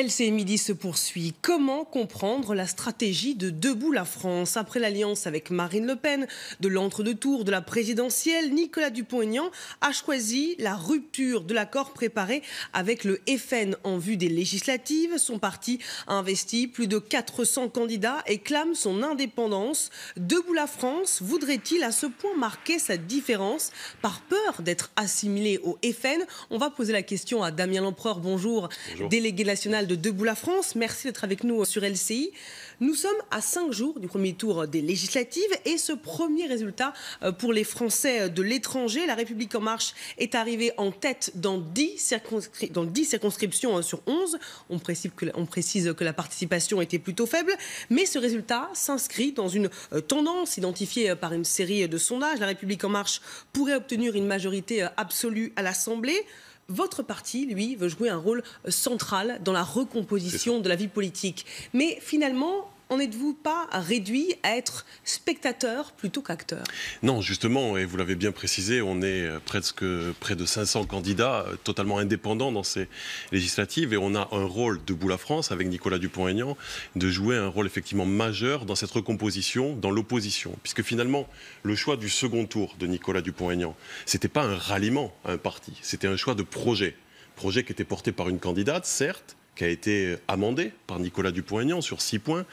LCI Midi se poursuit. Comment comprendre la stratégie de Debout la France Après l'alliance avec Marine Le Pen, de l'entre-deux-tours, de la présidentielle, Nicolas Dupont-Aignan a choisi la rupture de l'accord préparé avec le FN en vue des législatives. Son parti a investi plus de 400 candidats et clame son indépendance. Debout la France voudrait-il à ce point marquer sa différence par peur d'être assimilé au FN On va poser la question à Damien L'Empereur. Bonjour. Bonjour. Délégué national de Debout la France. Merci d'être avec nous sur LCI. Nous sommes à cinq jours du premier tour des législatives et ce premier résultat euh, pour les Français de l'étranger, La République en marche est arrivée en tête dans 10, circonscriptions hein, sur 11. on précise que la participation était plutôt faible, mais ce résultat s'inscrit dans une euh, tendance identifiée euh, par une série de sondages. La République en marche pourrait obtenir une majorité absolue à l'Assemblée votre parti, lui, veut jouer un rôle central dans la recomposition de la vie politique. Mais finalement, on nest vous pas réduit à être spectateur plutôt qu'acteur Non, justement, et vous l'avez bien précisé, on est euh, presque près de 500 candidats euh, totalement indépendants dans ces législatives et on a un rôle debout la France avec Nicolas Dupont-Aignan de jouer un rôle effectivement majeur dans cette recomposition, dans l'opposition, puisque finalement le choix du second tour de Nicolas Dupont-Aignan, c'était pas un ralliement à un parti, c'était un choix de projet projet qui était porté par une candidate, certes, qui a été euh, amendé par Nicolas Dupont-Aignan sur six points,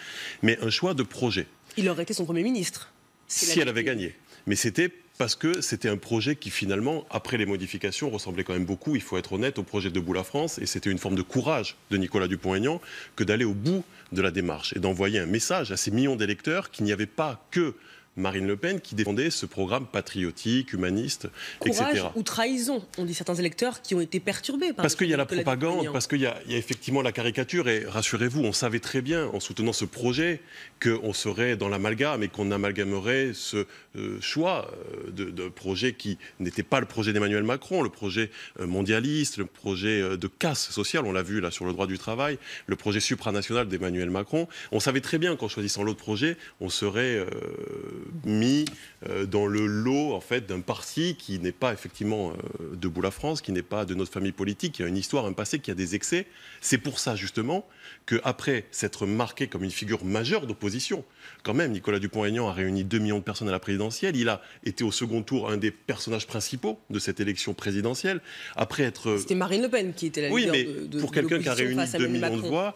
mais un choix de projet. Il aurait été son Premier ministre. Si elle avait gagné. Mais c'était parce que c'était un projet qui finalement, après les modifications, ressemblait quand même beaucoup, il faut être honnête, au projet de la France, et c'était une forme de courage de Nicolas Dupont-Aignan que d'aller au bout de la démarche et d'envoyer un message à ces millions d'électeurs qu'il n'y avait pas que Marine Le Pen qui défendait ce programme patriotique, humaniste, etc. ou trahison, ont dit certains électeurs qui ont été perturbés. Par parce qu'il y a la propagande, parce qu'il y, a effectivement la caricature. Et rassurez-vous, on savait très bien, en soutenant ce projet, qu'on serait dans l'amalgame et qu'on amalgamerait ce euh, choix euh, de, projet qui n'était pas le projet d'Emmanuel Macron, le projet euh, mondialiste, le projet de casse sociale, on l'a vu là sur le droit du travail, le projet supranational d'Emmanuel Macron. On savait très bien qu'en choisissant l'autre projet, on serait mis euh, dans le lot en fait d'un parti qui n'est pas effectivement euh, debout la France, qui n'est pas de notre famille politique, qui a une histoire, un passé, qui a des excès. C'est pour ça justement que après s'être marqué comme une figure majeure d'opposition, quand même, Nicolas Dupont-Aignan a réuni 2 millions de personnes à la présidentielle. Il a été au second tour un des personnages principaux de cette élection présidentielle. Après être euh, c'était Marine Le Pen qui était la oui, leader mais de, pour quelqu'un qui a réuni 2 millions de voix,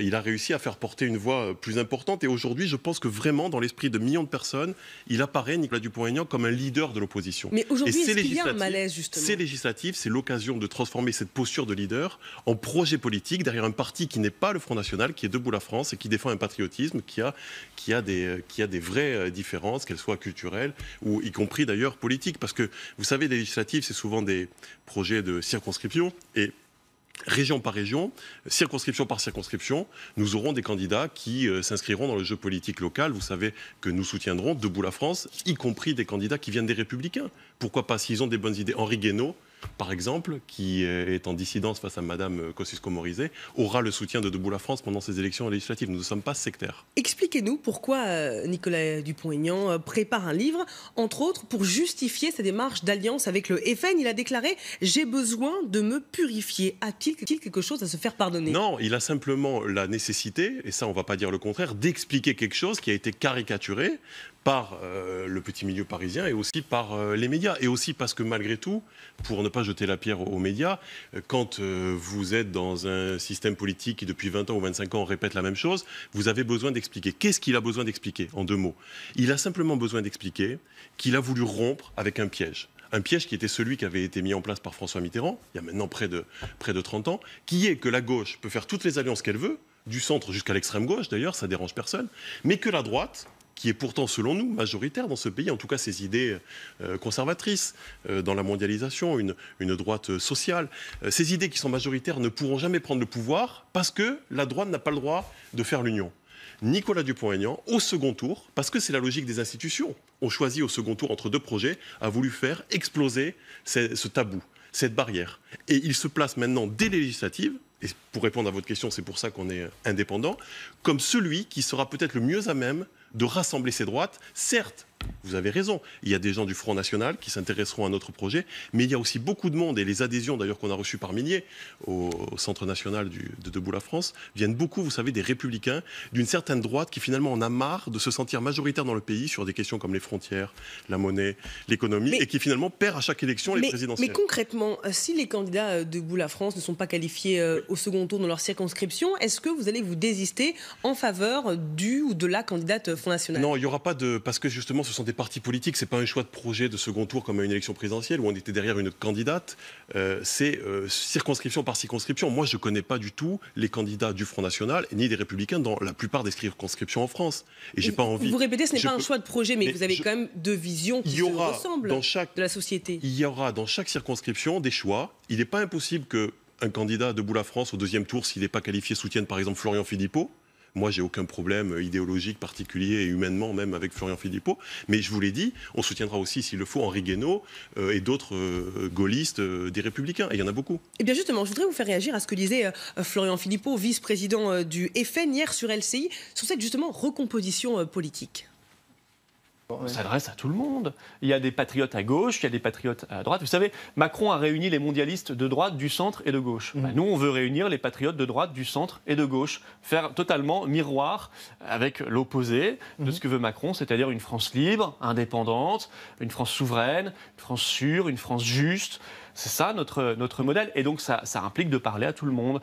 il a réussi à faire porter une voix plus importante. Et aujourd'hui, je pense que vraiment dans l'esprit de millions de personnes il apparaît, Nicolas Dupont-Aignan, comme un leader de l'opposition. Mais aujourd'hui, est C'est législatif, c'est l'occasion de transformer cette posture de leader en projet politique derrière un parti qui n'est pas le Front National, qui est debout la France et qui défend un patriotisme qui a, qui a, des, qui a des vraies euh, différences, qu'elles soient culturelles ou y compris d'ailleurs politiques. Parce que, vous savez, les législatives, c'est souvent des projets de circonscription et région par région, circonscription par circonscription, nous aurons des candidats qui euh, s'inscriront dans le jeu politique local. Vous savez que nous soutiendrons Debout la France, y compris des candidats qui viennent des Républicains. Pourquoi pas s'ils ont des bonnes idées Henri Guénaud, par exemple, qui euh, est en dissidence face à Madame Kosciusko-Morizet, aura le soutien de Debout la France pendant ces élections législatives. Nous ne sommes pas sectaires. Expliquez-nous pourquoi euh, Nicolas Dupont-Aignan euh, prépare un livre, entre autres pour justifier sa démarche d'alliance avec le FN. Il a déclaré J'ai besoin de me purifier. A-t-il quelque chose à se faire pardonner Non, il a simplement la nécessité, et ça on ne va pas dire le contraire, d'expliquer quelque chose qui a été caricaturé par le petit milieu parisien et aussi par les médias. Et aussi parce que malgré tout, pour ne pas jeter la pierre aux médias. Euh, quand euh, vous êtes dans un système politique qui, depuis 20 ans ou 25 ans, répète la même chose, vous avez besoin d'expliquer. Qu'est-ce qu'il a besoin d'expliquer, en deux mots Il a simplement besoin d'expliquer qu'il a voulu rompre avec un piège un piège qui était celui qui avait été mis en place par François Mitterrand, il y a maintenant près de, près de 30 ans, qui est que la gauche peut faire toutes les alliances qu'elle veut, du centre jusqu'à l'extrême gauche d'ailleurs, ça dérange personne, mais que la droite qui est pourtant, selon nous, majoritaire dans ce pays, en tout cas ses idées euh, conservatrices euh, dans la mondialisation, une, une droite euh, sociale, ces idées qui sont majoritaires ne pourront jamais prendre le pouvoir parce que la droite n'a pas le droit de faire l'union. Nicolas Dupont-Aignan, au second tour, parce que c'est la logique des institutions, on choisit au second tour entre deux projets, a voulu faire exploser ce, ce tabou, cette barrière. Et il se place maintenant dès les législatives, et pour répondre à votre question, c'est pour ça qu'on est indépendant, comme celui qui sera peut-être le mieux à même de rassembler ses droites, certes vous avez raison. Il y a des gens du Front National qui s'intéresseront à notre projet, mais il y a aussi beaucoup de monde, et les adhésions d'ailleurs qu'on a reçues par milliers au, Centre National du, de Debout la France viennent beaucoup, vous savez, des républicains, d'une certaine droite qui finalement en a marre de se sentir majoritaire dans le pays sur des questions comme les frontières, la monnaie, l'économie, et qui finalement perd à chaque élection les présidentielles. Mais concrètement, euh, si les candidats euh, Debout la France ne sont pas qualifiés euh, au second tour dans leur circonscription, est-ce que vous allez vous désister en faveur du ou de la candidate Front National Non, il n'y aura pas de... Parce que justement, ce sont des partis politiques, ce n'est pas un choix de projet de second tour comme à une élection présidentielle où on était derrière une candidate. Euh, c'est euh, circonscription par circonscription. Moi, je ne connais pas du tout les candidats du Front National ni des Républicains dans la plupart des circonscriptions en France. Et j'ai pas envie. Vous répétez, ce n'est pas un choix de projet, mais, vous avez quand même deux visions qui aura se ressemblent dans chaque... de la société. Il y aura dans chaque circonscription des choix. Il n'est pas impossible que un candidat Debout la France au deuxième tour, s'il n'est pas qualifié, soutienne par exemple Florian Philippot. Moi, j'ai aucun problème idéologique particulier et humainement même avec Florian Philippot. Mais je vous l'ai dit, on soutiendra aussi, s'il le faut, Henri Guénaud euh, et d'autres euh, gaullistes euh, des Républicains. Et il y en a beaucoup. Et eh bien justement, je voudrais vous faire réagir à ce que disait Florian Philippot, vice-président du FN hier sur LCI, sur cette justement recomposition politique. On s'adresse à tout le monde. Il y a des patriotes à gauche, il y a des patriotes à droite. Vous savez, Macron a réuni les mondialistes de droite, du centre et de gauche. Mhm. Bah, nous, on veut réunir les patriotes de droite, du centre et de gauche. Faire totalement miroir avec l'opposé de mhm. ce que veut Macron, c'est-à-dire une France libre, indépendante, une France souveraine, une France sûre, une France juste. C'est ça notre, notre modèle. Et donc, ça, ça implique de parler à tout le monde.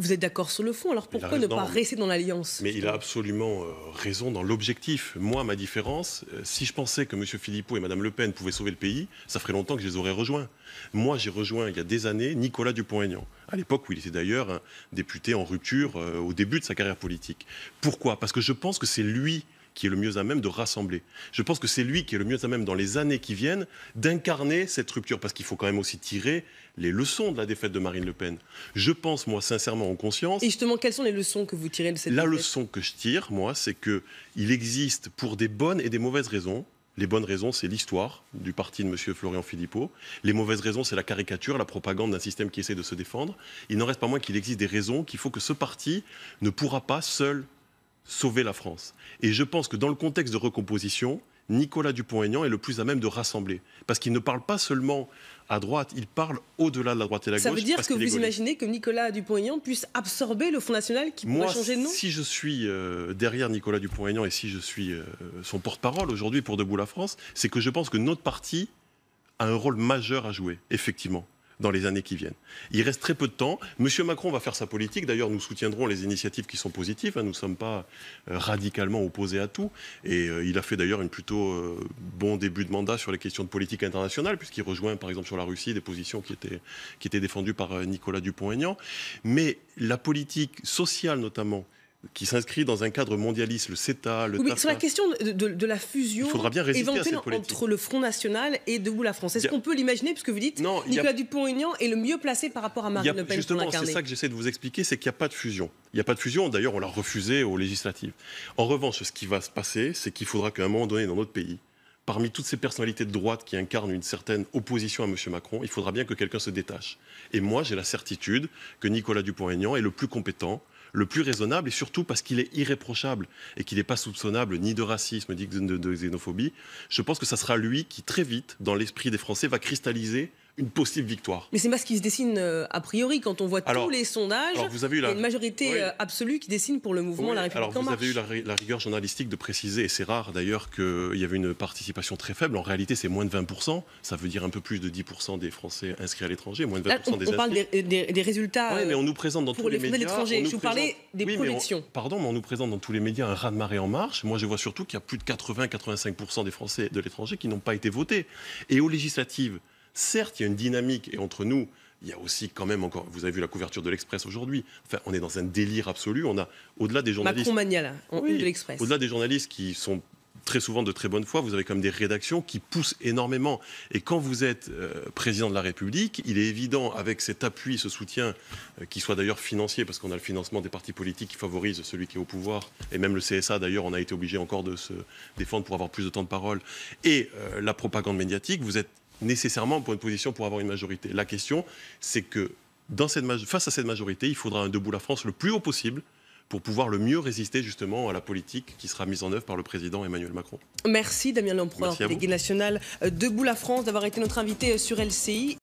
Vous êtes d'accord sur le fond, alors pourquoi ne pas rester dans l'alliance Mais il a absolument euh, raison dans l'objectif. Moi, ma différence, euh, si je pensais que M. Philippot et Mme Le Pen pouvaient sauver le pays, ça ferait longtemps que je les aurais rejoints. Moi, j'ai rejoint il y a des années Nicolas Dupont-Aignan, à l'époque où il était d'ailleurs député en rupture euh, au début de sa carrière politique. Pourquoi Parce que je pense que c'est lui qui est le mieux à même de rassembler. Je pense que c'est lui qui est le mieux à même, dans les années qui viennent, d'incarner cette rupture, parce qu'il faut quand même aussi tirer les leçons de la défaite de Marine Le Pen. Je pense, moi, sincèrement, en conscience. Et justement, quelles sont les leçons que vous tirez de cette La leçon que je tire, moi, c'est que il existe pour des bonnes et des mauvaises raisons. Les bonnes raisons, c'est l'histoire du parti de M. Florian Philippot. Les mauvaises raisons, c'est la caricature, la propagande d'un système qui essaie de se défendre. Il n'en reste pas moins qu'il existe des raisons qu'il faut que ce parti ne pourra pas seul sauver la France. Et je pense que dans le contexte de recomposition, Nicolas Dupont-Aignan est le plus à même de rassembler. Parce qu'il ne parle pas seulement à droite, il parle au-delà de la droite et de la gauche. Ça veut dire que vous imaginez que Nicolas Dupont-Aignan puisse absorber le Front National qui pourrait changer de nom Si je suis euh, derrière Nicolas Dupont-Aignan et si je suis euh, son porte-parole aujourd'hui pour Debout la France, c'est que je pense que notre parti a un rôle majeur à jouer, effectivement dans les années qui viennent. Il reste très peu de temps. Monsieur Macron va faire sa politique. D'ailleurs, nous soutiendrons les initiatives qui sont positives. Hein. Nous ne sommes pas euh, radicalement opposés à tout. Et euh, il a fait d'ailleurs un plutôt euh, bon début de mandat sur les questions de politique internationale, puisqu'il rejoint par exemple sur la Russie des positions qui étaient défendues par Nicolas Dupont-Aignan. Mais la politique sociale notamment, qui s'inscrit dans un cadre mondialiste, le CETA, le oui, Sur la question de, la fusion éventuelle entre le Front National et Debout la France, est-ce qu'on peut l'imaginer Puisque vous dites non, Nicolas Dupont-Aignan est le mieux placé par rapport à Marine Le Pen. Justement, c'est ça que j'essaie de vous expliquer, c'est qu'il n'y a pas de fusion. Il n'y a pas de fusion, d'ailleurs on l'a refusé aux législatives. En revanche, ce qui va se passer, c'est qu'il faudra qu'à un moment donné dans notre pays, parmi toutes ces personnalités de droite qui incarnent une certaine opposition à M. Macron, il faudra bien que quelqu'un se détache. Et moi, j'ai la certitude que Nicolas Dupont-Aignan est le plus compétent, le plus raisonnable, et surtout parce qu'il est irréprochable et qu'il n'est pas soupçonnable ni de racisme ni de, xénophobie, je pense que ce sera lui qui très vite, dans l'esprit des Français, va cristalliser une possible victoire. Mais c'est pas ce qui se dessine euh, a priori quand on voit tous les sondages. vous avez Il y a une majorité euh, absolue qui dessine pour le mouvement La République en Marche. Alors vous avez eu la, rigueur journalistique de préciser, et c'est rare d'ailleurs qu'il euh, y avait une participation très faible. En réalité, c'est moins de 20%. Ça veut dire un peu plus de 10% des Français inscrits à l'étranger, moins de 20% on, des On parle des, résultats. Oui, mais on nous présente dans tous les, médias. l'étranger. Je vous parlais des projections. pardon, mais on nous présente dans tous les médias un raz-de-marée en marche. Moi, je vois surtout qu'il y a plus de 80-85% des Français de l'étranger qui n'ont pas été votés. Et aux législatives, Certes, il y a une dynamique et entre nous, il y a aussi quand même encore, vous avez vu la couverture de l'Express aujourd'hui. Enfin, on est dans un délire absolu. On a au-delà des journalistes. on, de l'Express. Au-delà des journalistes qui sont très souvent de très bonne foi, vous avez comme des rédactions qui poussent énormément. Et quand vous êtes euh, président de la République, il est évident, avec cet appui, ce soutien, euh, qui soit d'ailleurs financier, parce qu'on a le financement des partis politiques qui favorise celui qui est au pouvoir, et même le CSA d'ailleurs, on a été obligé encore de se défendre pour avoir plus de temps de parole, et euh, la propagande médiatique, vous êtes nécessairement pour une position pour avoir une majorité. La question, c'est que face à cette majorité, il faudra un debout la France le plus haut possible pour pouvoir le mieux résister justement à la politique qui sera mise en œuvre par le président Emmanuel Macron. Merci Damien Lempereur, délégué national euh, Debout la France, d'avoir été notre invité euh, sur LCI.